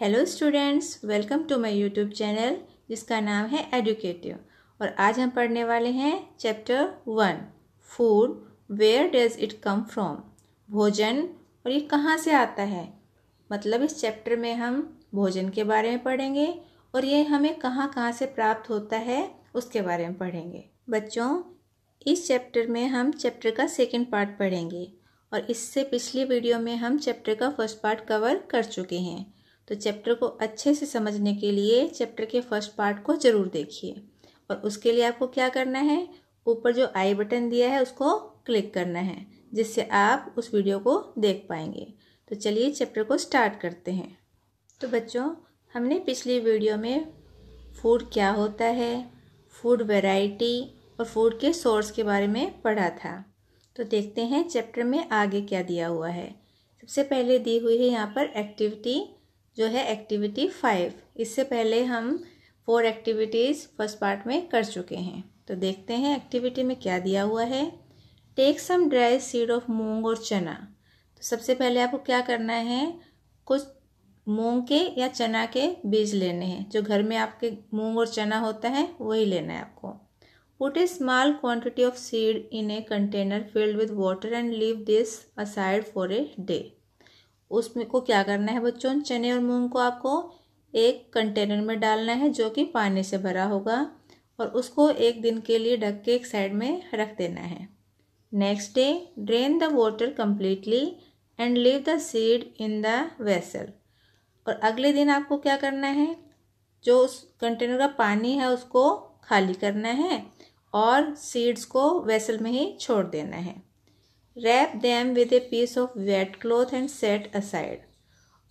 Hello students welcome to my YouTube channel जिसका नाम है एडुकेटिव और आज हम पढ़ने वाले हैं chapter one food where does it come from भोजन और ये कहाँ से आता है मतलब इस चैप्टर में हम भोजन के बारे में पढ़ेंगे और ये हमें कहाँ कहाँ से प्राप्त होता है उसके बारे में पढ़ेंगे बच्चों इस चैप्टर में हम चैप्टर का सेकेंड पार्ट पढ़ेंगे और इससे पिछली वीडियो में हम चैप्टर का फर्स्ट पार्ट कवर कर चुके हैं तो चैप्टर को अच्छे से समझने के लिए चैप्टर के फर्स्ट पार्ट को ज़रूर देखिए और उसके लिए आपको क्या करना है ऊपर जो आई बटन दिया है उसको क्लिक करना है जिससे आप उस वीडियो को देख पाएंगे तो चलिए चैप्टर को स्टार्ट करते हैं तो बच्चों हमने पिछली वीडियो में फूड क्या होता है फूड वैरायटी और फूड के सोर्स के बारे में पढ़ा था तो देखते हैं चैप्टर में आगे क्या दिया हुआ है सबसे पहले दी हुई है यहाँ पर एक्टिविटी जो है एक्टिविटी फाइव इससे पहले हम फोर एक्टिविटीज़ फर्स्ट पार्ट में कर चुके हैं तो देखते हैं एक्टिविटी में क्या दिया हुआ है take some dry seed of moong और चना तो सबसे पहले आपको क्या करना है कुछ मूंग के या चना के बीज लेने हैं जो घर में आपके मूंग और चना होता है वही लेना है आपको put a small quantity of seed in a container filled with water and leave this aside for a day उसमें को क्या करना है बच्चों चने और मूंग को आपको एक कंटेनर में डालना है जो कि पानी से भरा होगा और उसको एक दिन के लिए ढक के एक साइड में रख देना है next day drain the water completely and leave the seed in the vessel और अगले दिन आपको क्या करना है जो उस कंटेनर का पानी है उसको खाली करना है और सीड्स को वेसल में ही छोड़ देना है wrap them with a piece of wet cloth and set aside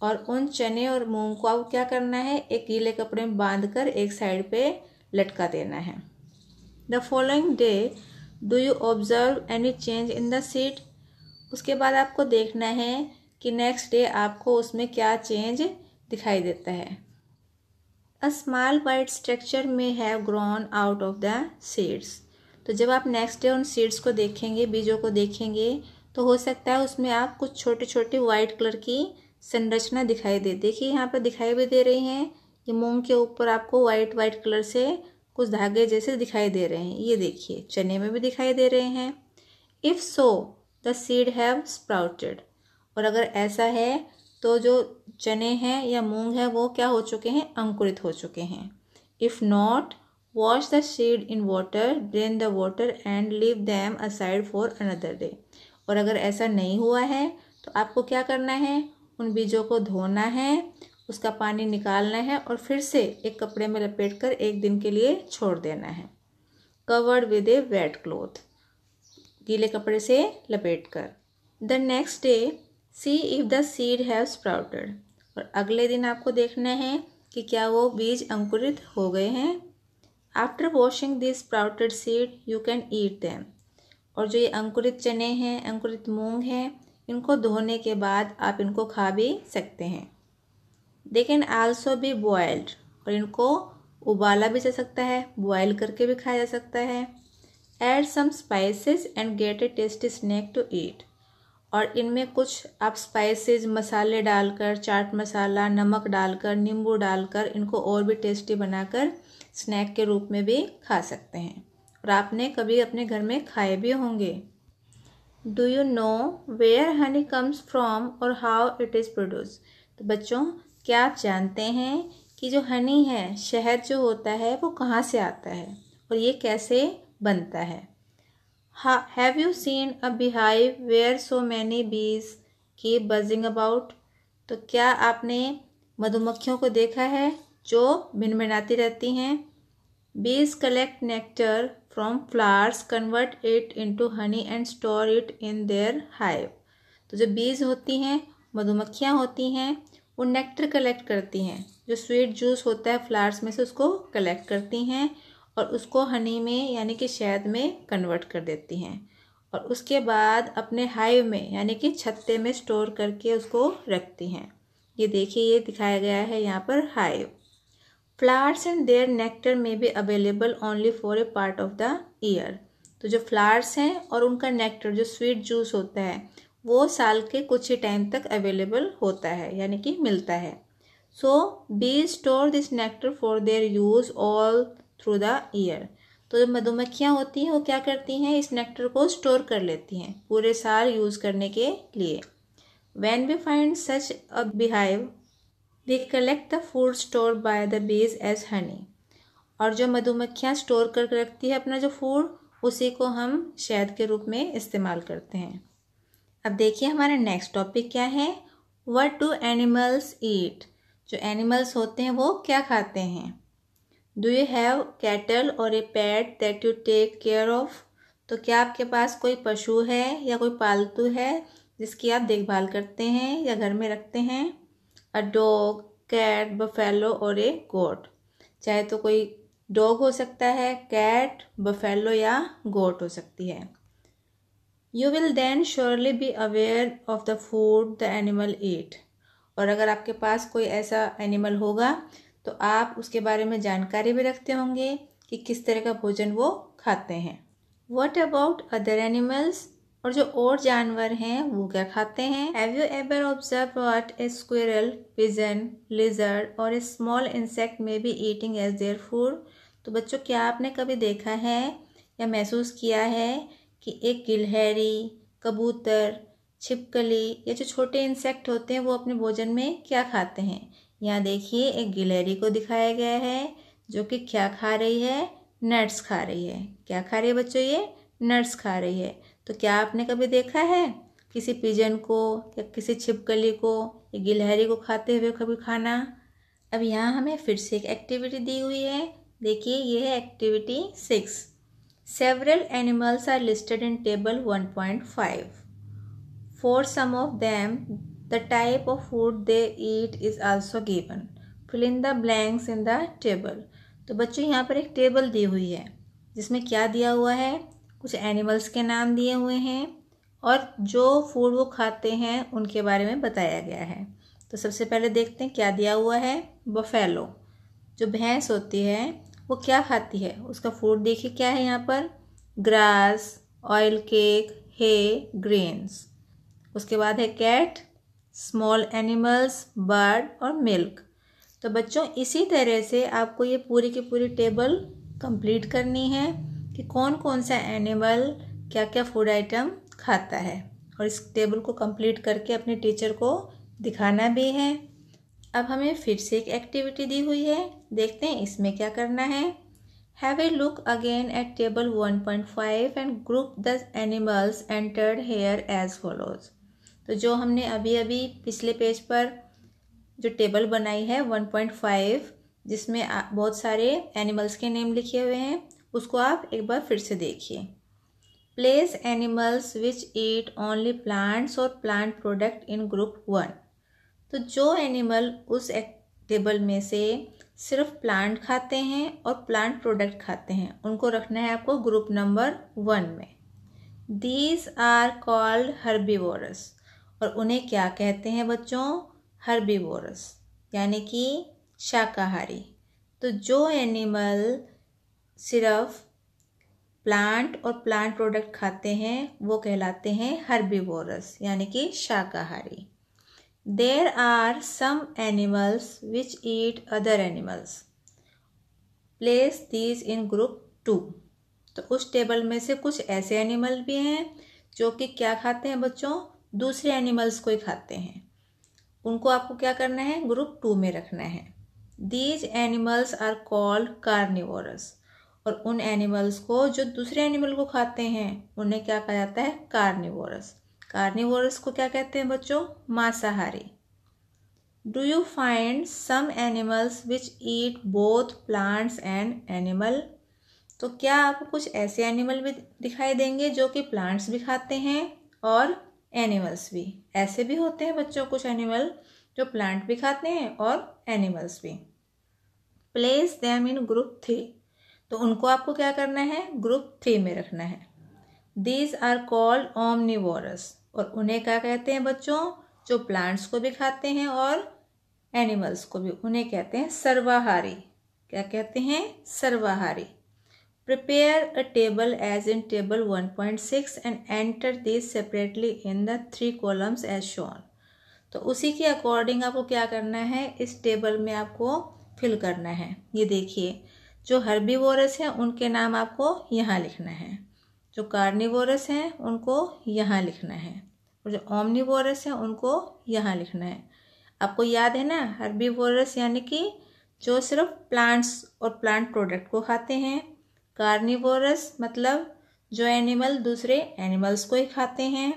और उन चने और मूंग को अब क्या करना है एक गीले कपड़े में बांध कर एक साइड पे लटका देना है the following day do you observe any change in the seed उसके बाद आपको देखना है कि नेक्स्ट डे आपको उसमें क्या चेंज दिखाई देता है a small white structure may have grown out of the seeds तो जब आप नेक्स्ट डे उन सीड्स को देखेंगे बीजों को देखेंगे तो हो सकता है उसमें आप कुछ छोटे छोटे वाइट कलर की संरचना दिखाई दे देखिए यहाँ पर दिखाई भी दे रही हैं ये मूंग के ऊपर आपको वाइट वाइट कलर से कुछ धागे जैसे दिखाई दे रहे हैं ये देखिए चने में भी दिखाई दे रहे हैं if so the seed have sprouted और अगर ऐसा है तो जो चने हैं या मूंग है वो क्या हो चुके हैं अंकुरित हो चुके हैं if not wash the seed in water drain the water and leave them aside for another day और अगर ऐसा नहीं हुआ है तो आपको क्या करना है उन बीजों को धोना है उसका पानी निकालना है और फिर से एक कपड़े में लपेट कर एक दिन के लिए छोड़ देना है covered with a wet cloth गीले कपड़े से लपेट कर the next day see if the seed have sprouted और अगले दिन आपको देखना है कि क्या वो बीज अंकुरित हो गए हैं after washing this sprouted seed you can eat them और जो ये अंकुरित चने हैं अंकुरित मूंग हैं इनको धोने के बाद आप इनको खा भी सकते हैं they can also be boiled और इनको उबाला भी जा सकता है बॉयल करके भी खाया जा सकता है add some spices and get a tasty snack to eat और इनमें कुछ आप स्पाइसेस मसाले डालकर चाट मसाला नमक डालकर नींबू डालकर इनको और भी टेस्टी बनाकर स्नैक के रूप में भी खा सकते हैं और आपने कभी अपने घर में खाए भी होंगे do you know where honey comes from और हाउ इट इज़ प्रोड्यूस तो बच्चों क्या आप जानते हैं कि जो हनी है शहद जो होता है वो कहाँ से आता है और ये कैसे बनता है have you seen a beehive where so many bees की बजिंग अबाउट तो क्या आपने मधुमक्खियों को देखा है जो भिनभिनाती रहती हैं bees collect nectar from flowers convert it into honey and store it in their hive तो जो बीज होती हैं मधुमक्खियाँ होती हैं वो नेक्टर कलेक्ट करती हैं जो स्वीट जूस होता है फ्लावर्स में से उसको कलेक्ट करती हैं और उसको हनी में यानी कि शहद में कन्वर्ट कर देती हैं और उसके बाद अपने हाइव में यानी कि छत्ते में स्टोर करके उसको रखती हैं ये देखिए ये दिखाया गया है यहाँ पर hive flowers and their nectar में भी available only for a part of the year तो जो फ्लावर्स हैं और उनका नेक्टर जो स्वीट जूस होता है वो साल के कुछ ही टाइम तक अवेलेबल होता है यानी कि मिलता है so bee store this nectar for their use all through the year तो जो मधुमक्खियाँ होती हैं वो क्या करती हैं इस नेक्टर को स्टोर कर लेती हैं पूरे साल यूज़ करने के लिए when we find such a beehive they collect the food store by the bees as honey और जो मधुमक्खियाँ स्टोर करके रखती है अपना जो फूड उसी को हम शहद के रूप में इस्तेमाल करते हैं अब देखिए हमारा नेक्स्ट टॉपिक क्या है वट डू एनिमल्स ईट जो एनिमल्स होते हैं वो क्या खाते हैं डू यू हैव कैटल और a pet that you take care of तो क्या आपके पास कोई पशु है या कोई पालतू है जिसकी आप देखभाल करते हैं या घर में रखते हैं अ डॉग कैट बफेलो और ए गोट चाहे तो कोई डॉग हो सकता है कैट बफेलो या गोट हो सकती है you will then surely be aware of the food the animal eat और अगर आपके पास कोई ऐसा एनिमल होगा तो आप उसके बारे में जानकारी भी रखते होंगे कि किस तरह का भोजन वो खाते हैं वट अबाउट अदर एनिमल्स और जो और जानवर हैं वो क्या खाते हैं have you ever observe what a squirrel pigeon lizard और a small insect may be eating as their food तो बच्चों क्या आपने कभी देखा है या महसूस किया है कि एक गिलहरी कबूतर छिपकली या जो छोटे इंसेक्ट होते हैं वो अपने भोजन में क्या खाते हैं यहाँ देखिए एक गिलहरी को दिखाया गया है जो कि क्या खा रही है नट्स खा रही है क्या खा रही है बच्चों ये नट्स खा रही है तो क्या आपने कभी देखा है किसी पिजन को या किसी छिपकली को या गिलहरी को खाते हुए कभी खाना अब यहाँ हमें फिर से एक एक्टिविटी दी हुई है देखिए ये है activity six several animals are listed in table one point five for some of them the type of food they eat is also given fill in the blanks in the table तो बच्चों यहाँ पर एक table दी हुई है जिसमें क्या दिया हुआ है कुछ एनिमल्स के नाम दिए हुए हैं और जो फूड वो खाते हैं उनके बारे में बताया गया है तो सबसे पहले देखते हैं क्या दिया हुआ है बफेलो जो भैंस होती है वो क्या खाती है उसका फूड देखिए क्या है यहाँ पर grass oil cake hay grains उसके बाद है कैट स्मॉल एनिमल्स बर्ड और मिल्क तो बच्चों इसी तरह से आपको ये पूरी की पूरी टेबल कंप्लीट करनी है कि कौन कौन सा एनिमल क्या क्या फूड आइटम खाता है और इस टेबल को कंप्लीट करके अपने टीचर को दिखाना भी है अब हमें फिर से एक एक्टिविटी दी हुई है देखते हैं इसमें क्या करना है have a look again at table one point five and group the animals entered here as follows तो जो हमने अभी अभी पिछले पेज पर जो टेबल बनाई है वन पॉइंट फाइव जिसमें बहुत सारे एनिमल्स के नेम लिखे हुए हैं उसको आप एक बार फिर से देखिए place animals which eat only plants और plant product in group one तो जो एनिमल उस टेबल में से सिर्फ प्लांट खाते हैं और प्लांट प्रोडक्ट खाते हैं उनको रखना है आपको ग्रुप नंबर वन में दीज आर कॉल्ड हर्बीवोरस और उन्हें क्या कहते हैं बच्चों हर्बीवोरस यानी कि शाकाहारी तो जो एनिमल सिर्फ प्लांट और प्लांट प्रोडक्ट खाते हैं वो कहलाते हैं हर्बीवोरस यानी कि शाकाहारी there are some animals which eat other animals place these in group two तो उस टेबल में से कुछ ऐसे एनिमल भी हैं जो कि क्या खाते हैं बच्चों दूसरे एनिमल्स को ही खाते हैं उनको आपको क्या करना है ग्रुप टू में रखना है these animals are called carnivorous और उन एनिमल्स को जो दूसरे एनिमल को खाते हैं उन्हें क्या कहा जाता है कार्निवोरस कार्निवोरस को क्या कहते हैं बच्चों मांसाहारी do you find some animals which eat both plants and animal तो क्या आपको कुछ ऐसे एनिमल भी दिखाई देंगे जो कि प्लांट्स भी खाते हैं और एनिमल्स भी ऐसे भी होते हैं बच्चों कुछ एनिमल जो प्लांट भी खाते हैं और एनिमल्स भी place them in group three तो उनको आपको क्या करना है ग्रुप थ्री में रखना है दीज आर कॉल्ड ओमनीवोरस और उन्हें क्या कहते हैं बच्चों जो प्लांट्स को भी खाते हैं और एनिमल्स को भी उन्हें कहते हैं सर्वाहारी क्या कहते हैं सर्वाहारी prepare a table as in table 1.6 and enter this separately in the three columns as shown तो उसी के अकॉर्डिंग आपको क्या करना है इस टेबल में आपको फिल करना है ये देखिए जो हर्बीवोरस हैं उनके नाम आपको यहाँ लिखना है जो कार्निवोरस हैं उनको यहाँ लिखना है और जो ओमनीवोरस हैं उनको यहाँ लिखना है आपको याद है ना हर्बीवोरस यानी कि जो सिर्फ प्लांट्स और प्लांट प्रोडक्ट को खाते हैं कार्निवोरस मतलब जो एनिमल दूसरे एनिमल्स को ही खाते हैं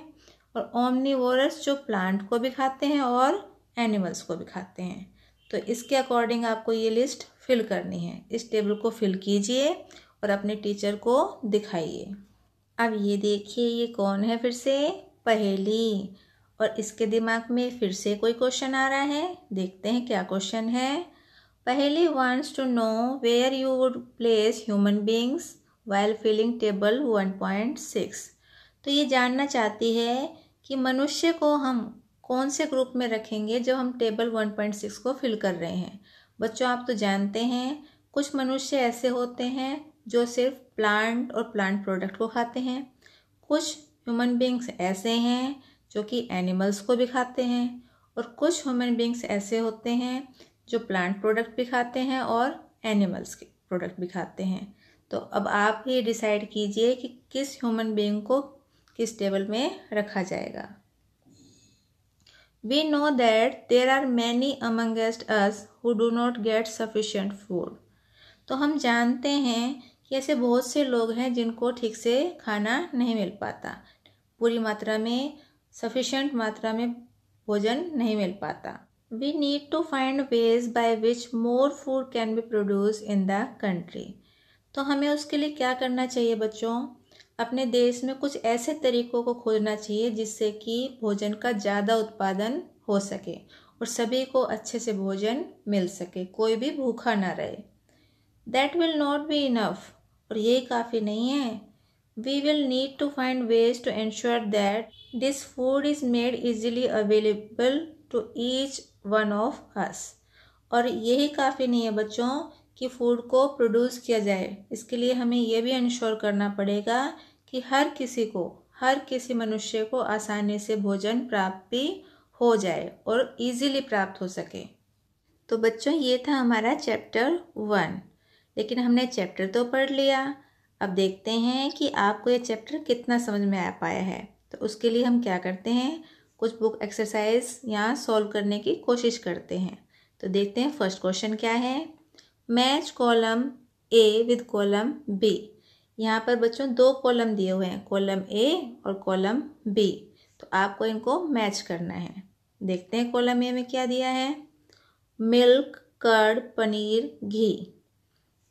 और ओमनीवोरस जो प्लांट को भी खाते हैं और एनिमल्स को भी खाते हैं तो इसके अकॉर्डिंग आपको ये लिस्ट फिल करनी है इस टेबल को फिल कीजिए और अपने टीचर को दिखाइए अब ये देखिए ये कौन है फिर से पहेली और इसके दिमाग में फिर से कोई क्वेश्चन आ रहा है देखते हैं क्या क्वेश्चन है Paheli wants to know where you would place human beings while filling table one point six तो ये जानना चाहती है कि मनुष्य को हम कौन से ग्रुप में रखेंगे जब हम टेबल 1.6 को फिल कर रहे हैं बच्चों आप तो जानते हैं कुछ मनुष्य ऐसे होते हैं जो सिर्फ प्लांट और प्लांट प्रोडक्ट को खाते हैं कुछ ह्यूमन बींग्स ऐसे हैं जो कि एनिमल्स को भी खाते हैं और कुछ ह्यूमन बींग्स ऐसे होते हैं जो प्लांट प्रोडक्ट भी खाते हैं और एनिमल्स के प्रोडक्ट भी खाते हैं तो अब आप ये डिसाइड कीजिए कि किस ह्यूमन बींग को किस टेबल में रखा जाएगा We know that there are many amongst us who do not get sufficient food. तो हम जानते हैं कि ऐसे बहुत से लोग हैं जिनको ठीक से खाना नहीं मिल पाता पूरी मात्रा में सफिशेंट मात्रा में भोजन नहीं मिल पाता we need to find ways by which more food can be produce in the country तो हमें उसके लिए क्या करना चाहिए बच्चों अपने देश में कुछ ऐसे तरीकों को खोजना चाहिए जिससे कि भोजन का ज़्यादा उत्पादन हो सके और सभी को अच्छे से भोजन मिल सके कोई भी भूखा ना रहे that will not be enough और ये काफ़ी नहीं है we will need to find ways to ensure that this food is made easily available to each one of us और यही काफ़ी नहीं है बच्चों कि फूड को प्रोड्यूस किया जाए इसके लिए हमें यह भी इंश्योर करना पड़ेगा कि हर किसी को हर किसी मनुष्य को आसानी से भोजन प्राप्त भी हो जाए और इजीली प्राप्त हो सके तो बच्चों ये था हमारा चैप्टर वन लेकिन हमने चैप्टर तो पढ़ लिया अब देखते हैं कि आपको ये चैप्टर कितना समझ में आ पाया है तो उसके लिए हम क्या करते हैं कुछ बुक एक्सरसाइज यहाँ सॉल्व करने की कोशिश करते हैं तो देखते हैं फर्स्ट क्वेश्चन क्या है match column A with column B यहाँ पर बच्चों दो कॉलम दिए हुए हैं कॉलम ए और कॉलम बी तो आपको इनको मैच करना है देखते हैं कॉलम ए में क्या दिया है मिल्क कर्ड पनीर घी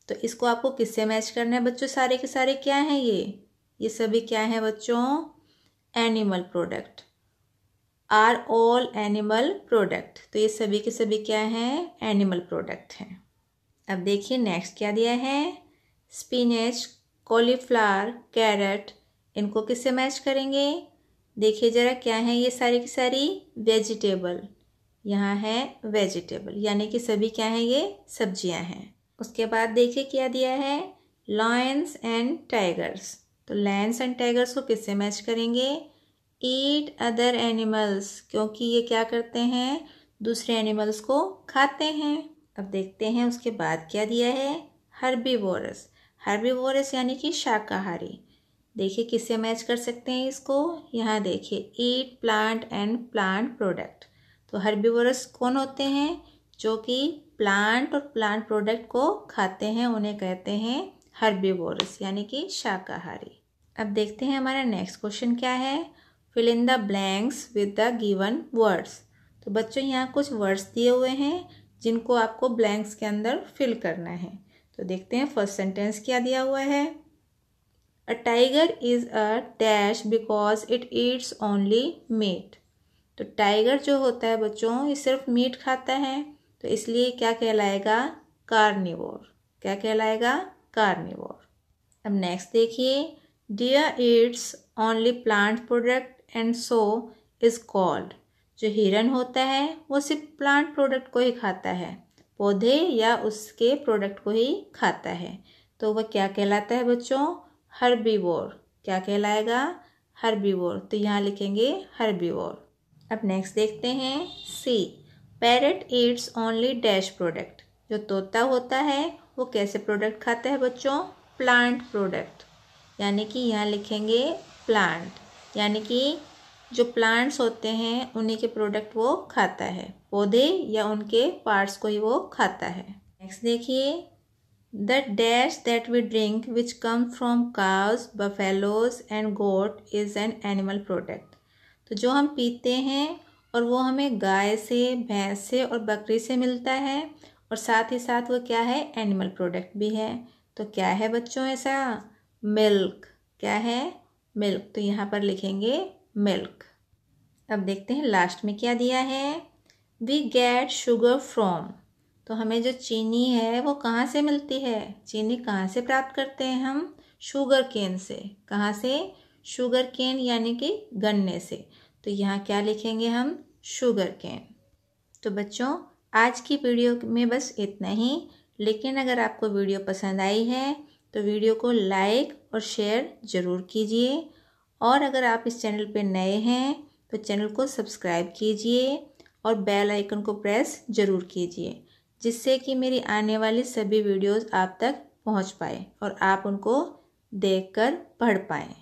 तो इसको आपको किससे मैच करना है बच्चों सारे के सारे क्या हैं ये ये सभी क्या हैं बच्चों animal product are all animal product तो ये सभी के सभी क्या हैं एनिमल प्रोडक्ट हैं अब देखिए नेक्स्ट क्या दिया है स्पिनच कॉलीफ्लावर कैरेट इनको किससे मैच करेंगे देखिए ज़रा क्या है ये सारी की सारी वेजिटेबल यहाँ है वेजिटेबल यानी कि सभी क्या है ये सब्जियाँ हैं उसके बाद देखिए क्या दिया है लॉयंस एंड टाइगर्स तो लैंस एंड टाइगर्स को किससे मैच करेंगे ईट अदर एनिमल्स क्योंकि ये क्या करते हैं दूसरे एनिमल्स को खाते हैं अब देखते हैं उसके बाद क्या दिया है हर्बीवोरस हर्बीवोरस यानी कि शाकाहारी देखिए किससे मैच कर सकते हैं इसको यहाँ देखिए eat plant and plant product तो हर्बीवोरस कौन होते हैं जो कि प्लांट और प्लांट प्रोडक्ट को खाते हैं उन्हें कहते हैं हर्बीवोरस यानी कि शाकाहारी अब देखते हैं हमारा नेक्स्ट क्वेश्चन क्या है fill in the blanks with the given words तो बच्चों यहाँ कुछ वर्ड्स दिए हुए हैं जिनको आपको ब्लैंक्स के अंदर फिल करना है तो देखते हैं फर्स्ट सेंटेंस क्या दिया हुआ है a tiger is a dash because it eats only meat तो टाइगर जो होता है बच्चों ये सिर्फ मीट खाता है तो इसलिए क्या कहलाएगा कार्निवोर क्या कहलाएगा कार्निवोर अब नेक्स्ट देखिए deer eats only plant product and so is called जो हिरन होता है वो सिर्फ प्लांट प्रोडक्ट को ही खाता है पौधे या उसके प्रोडक्ट को ही खाता है तो वह क्या कहलाता है बच्चों हर्बीवोर क्या कहलाएगा हर्बीवोर तो यहाँ लिखेंगे हर्बीवोर अब नेक्स्ट देखते हैं see parrot eats only dash product जो तोता होता है वो कैसे प्रोडक्ट खाता है बच्चों प्लांट प्रोडक्ट यानी कि यहाँ लिखेंगे प्लांट यानी कि जो प्लांट्स होते हैं उन्हीं के प्रोडक्ट वो खाता है पौधे या उनके पार्ट्स को ही वो खाता है नेक्स्ट देखिए the dash that we drink which come from cows buffaloes and goat is an animal product तो जो हम पीते हैं और वो हमें गाय से भैंस से और बकरी से मिलता है और साथ ही साथ वो क्या है एनिमल प्रोडक्ट भी है तो क्या है बच्चों ऐसा मिल्क क्या है मिल्क तो यहाँ पर लिखेंगे मिल्क अब देखते हैं लास्ट में क्या दिया है वी गेट शुगर फ्रॉम तो हमें जो चीनी है वो कहाँ से मिलती है चीनी कहाँ से प्राप्त करते हैं हम शुगर केन से कहाँ से शुगर केन यानी कि गन्ने से तो यहाँ क्या लिखेंगे हम शुगर केन तो बच्चों आज की वीडियो में बस इतना ही लेकिन अगर आपको वीडियो पसंद आई है तो वीडियो को लाइक और शेयर ज़रूर कीजिए और अगर आप इस चैनल पर नए हैं तो चैनल को सब्सक्राइब कीजिए और बेल आइकन को प्रेस ज़रूर कीजिए जिससे कि मेरी आने वाली सभी वीडियोस आप तक पहुंच पाए और आप उनको देखकर पढ़ पाएँ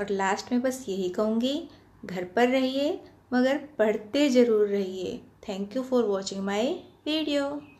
और लास्ट में बस यही कहूँगी घर पर रहिए मगर पढ़ते ज़रूर रहिए thank you for watching my video